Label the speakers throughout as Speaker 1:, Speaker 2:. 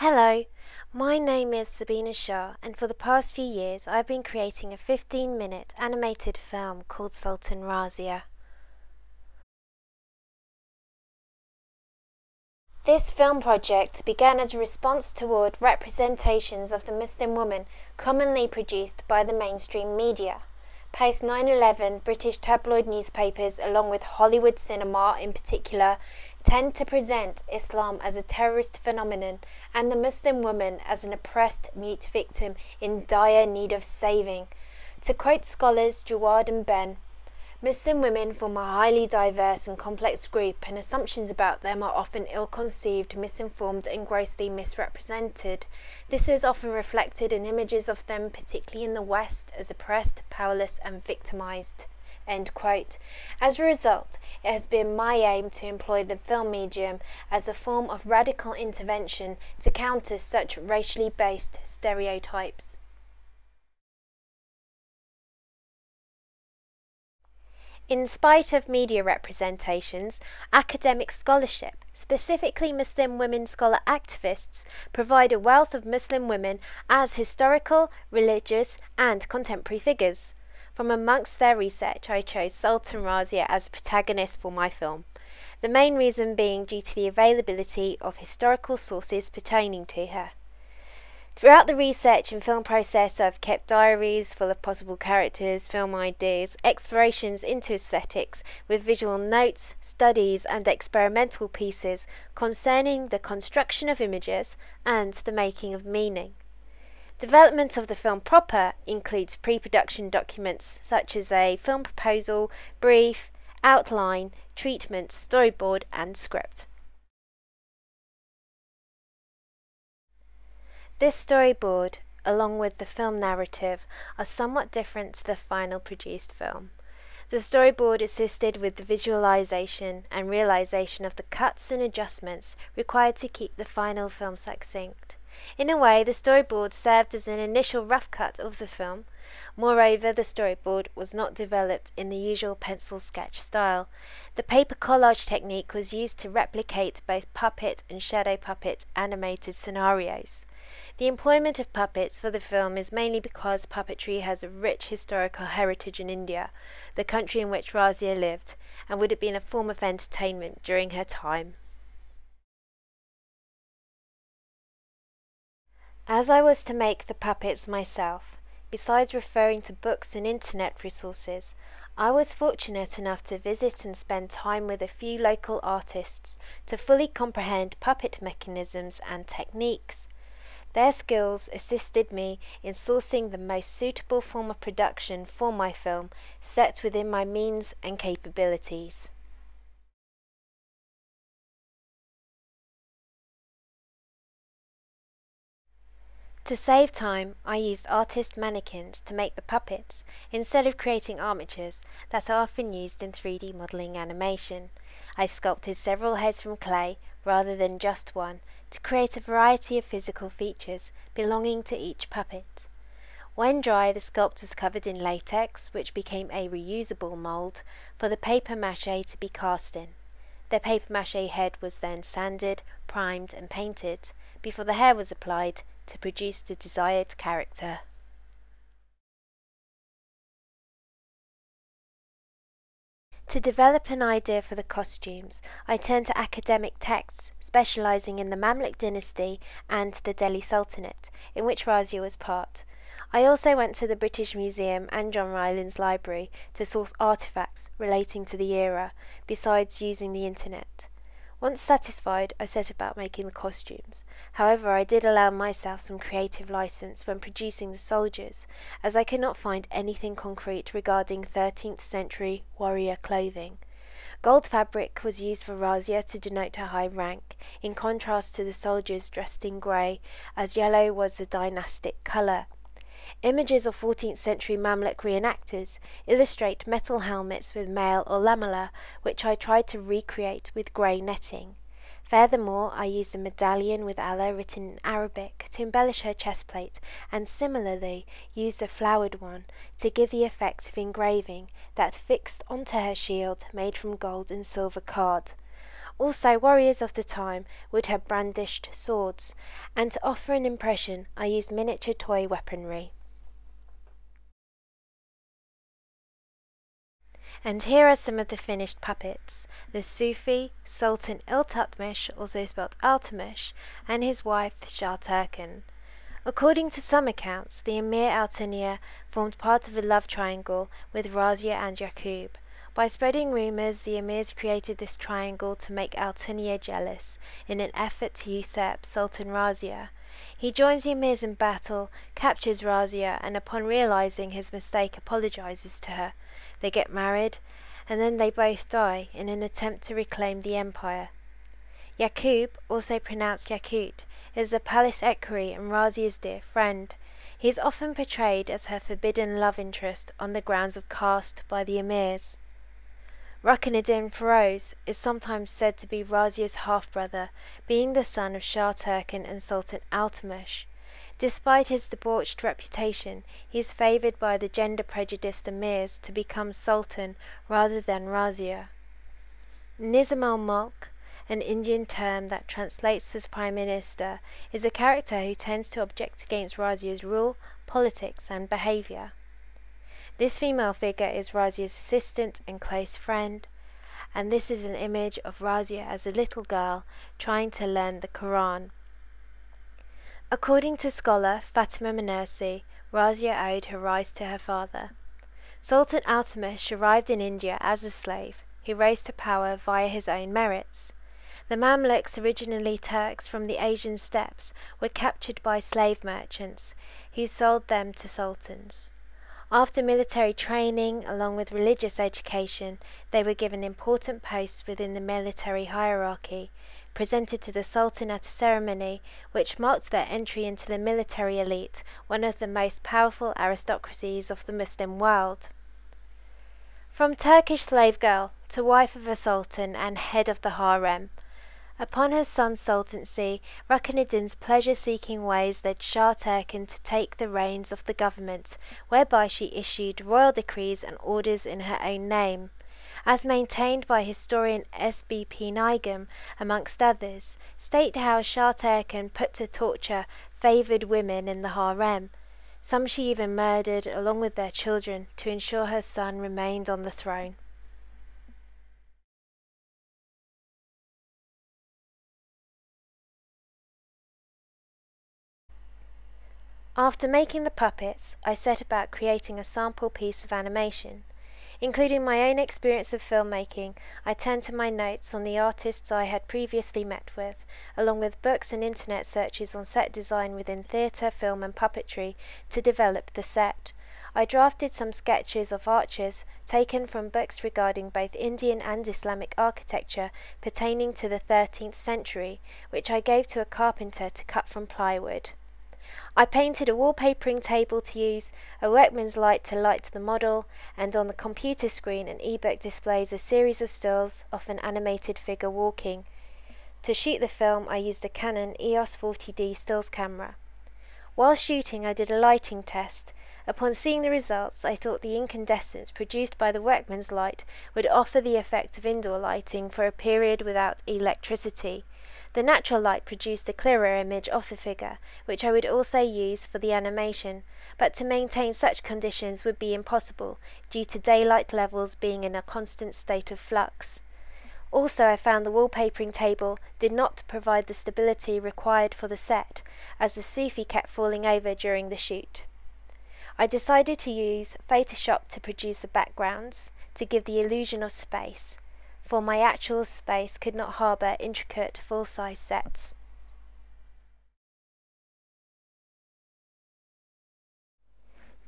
Speaker 1: Hello, my name is Sabina Shah, and for the past few years I've been creating a 15 minute animated film called Sultan Razia.
Speaker 2: This film project
Speaker 1: began as a response toward representations of the Muslim woman commonly produced by the mainstream media. Post 9 11 British tabloid newspapers, along with Hollywood cinema in particular, tend to present Islam as a terrorist phenomenon and the Muslim woman as an oppressed mute victim in dire need of saving. To quote scholars Jawad and Ben, Muslim women form a highly diverse and complex group, and assumptions about them are often ill conceived, misinformed, and grossly misrepresented. This is often reflected in images of them, particularly in the West, as oppressed, powerless, and victimized. End quote. As a result, it has been my aim to employ the film medium as a form of radical intervention to counter such racially based stereotypes.
Speaker 2: In spite of
Speaker 1: media representations, academic scholarship, specifically Muslim women scholar activists, provide a wealth of Muslim women as historical, religious, and contemporary figures. From amongst their research, I chose Sultan Razia as the protagonist for my film, the main reason being due to the availability of historical sources pertaining to her. Throughout the research and film process, I've kept diaries full of possible characters, film ideas, explorations into aesthetics, with visual notes, studies, and experimental pieces concerning the construction of images and the making of meaning. Development of the film proper includes pre production documents such as a film proposal, brief, outline, treatment, storyboard, and script. This storyboard, along with the film narrative, are somewhat different to the final produced film. The storyboard assisted with the visualization and realization of the cuts and adjustments required to keep the final film succinct. In a way, the storyboard served as an initial rough cut of the film. Moreover, the storyboard was not developed in the usual pencil sketch style. The paper collage technique was used to replicate both puppet and shadow puppet animated scenarios. The employment of puppets for the film is mainly because puppetry has a rich historical heritage in India, the country in which Razia lived, and would have been a form of entertainment during her time. As I was to make the puppets myself, besides referring to books and internet resources, I was fortunate enough to visit and spend time with a few local artists to fully comprehend puppet mechanisms and techniques. Their skills assisted me in sourcing the most suitable form of production for my film set within my means and capabilities. To save time, I used artist mannequins to make the puppets instead of creating armatures that are often used in 3D modelling animation. I sculpted several heads from clay rather than just one to create a variety of physical features belonging to each puppet. When dry, the sculpt was covered in latex, which became a reusable mould for the paper mache to be cast in. The paper mache head was then sanded, primed, and painted before the hair was applied to produce the desired character.
Speaker 2: To develop
Speaker 1: an idea for the costumes, I turned to academic texts specialising in the Mamluk dynasty and the Delhi Sultanate, in which Razia was part. I also went to the British Museum and John Rylands Library to source artefacts relating to the era, besides using the internet. Once satisfied, I set about making the costumes. However, I did allow myself some creative license when producing the soldiers, as I could not find anything concrete regarding 13th century warrior clothing. Gold fabric was used for Razia to denote her high rank, in contrast to the soldiers dressed in grey, as yellow was the dynastic colour. Images of 14th century Mamluk reenactors illustrate metal helmets with mail or lamella, which I tried to recreate with grey netting. Furthermore, I used a medallion with Allah written in Arabic to embellish her chest plate, and similarly used a flowered one to give the effect of engraving that fixed onto her shield made from gold and silver card. Also, warriors of the time would have brandished swords, and to offer an impression, I used miniature toy weaponry.
Speaker 2: And here are some of the finished
Speaker 1: puppets. The Sufi Sultan Iltutmish, also spelled Altamish, and his wife Shah Turkan. According to some accounts, the Emir Altinir formed part of a love triangle with Razia and Yaqub. By spreading rumors, the emirs created this triangle to make Altinir jealous in an effort to usurp Sultan Razia. He joins the emirs in battle, captures Razia, and upon realizing his mistake apologizes to her they get married, and then they both die in an attempt to reclaim the empire. Yakub, also pronounced Yakut, is the palace equerry and Razia's dear friend. He is often portrayed as her forbidden love interest on the grounds of caste by the emirs. Rukunuddin Feroz is sometimes said to be Razia's half-brother, being the son of Shah Turkan and Sultan Altamush, Despite his debauched reputation, he is favored by the gender-prejudiced emirs to become sultan rather than razia. Nizam al Mulk, an Indian term that translates as prime minister, is a character who tends to object against razia's rule, politics, and behavior. This female figure is razia's assistant and close friend, and this is an image of Razia as a little girl trying to learn the Quran According to scholar Fatima Minersi, Razia owed her rise to her father. Sultan Altamish arrived in India as a slave, who rose to power via his own merits. The Mamluks, originally Turks from the Asian steppes, were captured by slave merchants, who sold them to sultans. After military training, along with religious education, they were given important posts within the military hierarchy presented to the Sultan at a ceremony which marked their entry into the military elite, one of the most powerful aristocracies of the Muslim world. From Turkish slave girl to wife of a sultan and head of the harem, Upon her son's sultancy, Rukunuddin's pleasure-seeking ways led Shah Turkin to take the reins of the government, whereby she issued royal decrees and orders in her own name. As maintained by historian S.B.P. Nigam, amongst others, state how Shah Taken put to torture favoured women in the harem. Some she even murdered along with their children to ensure her son remained on the throne. After making the puppets, I set about creating a sample piece of animation. Including my own experience of filmmaking, I turned to my notes on the artists I had previously met with, along with books and internet searches on set design within theatre, film, and puppetry, to develop the set. I drafted some sketches of arches taken from books regarding both Indian and Islamic architecture pertaining to the 13th century, which I gave to a carpenter to cut from plywood. I painted a wallpapering table to use, a workman's light to light the model, and on the computer screen an e-book displays a series of stills of an animated figure walking. To shoot the film I used a Canon EOS 40D stills camera. While shooting I did a lighting test. Upon seeing the results I thought the incandescence produced by the workman's light would offer the effect of indoor lighting for a period without electricity. The natural light produced a clearer image of the figure, which I would also use for the animation, but to maintain such conditions would be impossible due to daylight levels being in a constant state of flux. Also I found the wallpapering table did not provide the stability required for the set, as the Sufi kept falling over during the shoot. I decided to use Photoshop to produce the backgrounds, to give the illusion of space for my actual space could not harbour intricate full-size sets.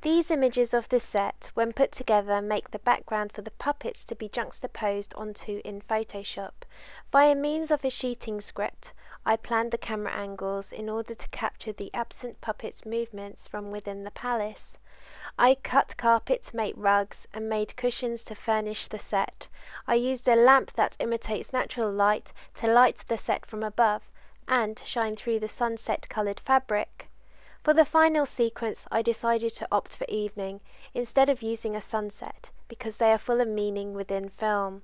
Speaker 1: These images of the set, when put together, make the background for the puppets to be juxtaposed onto in Photoshop via means of a sheeting script I planned the camera angles in order to capture the absent puppet's movements from within the palace. I cut carpet to make rugs and made cushions to furnish the set. I used a lamp that imitates natural light to light the set from above and shine through the sunset coloured fabric. For the final sequence, I decided to opt for evening instead of using a sunset because they are full of meaning within film.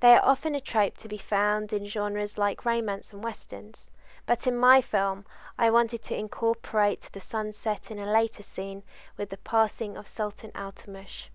Speaker 1: They are often a trope to be found in genres like romance and westerns, but in my film I wanted to incorporate the sunset in a later scene with the passing
Speaker 2: of Sultan Altemush.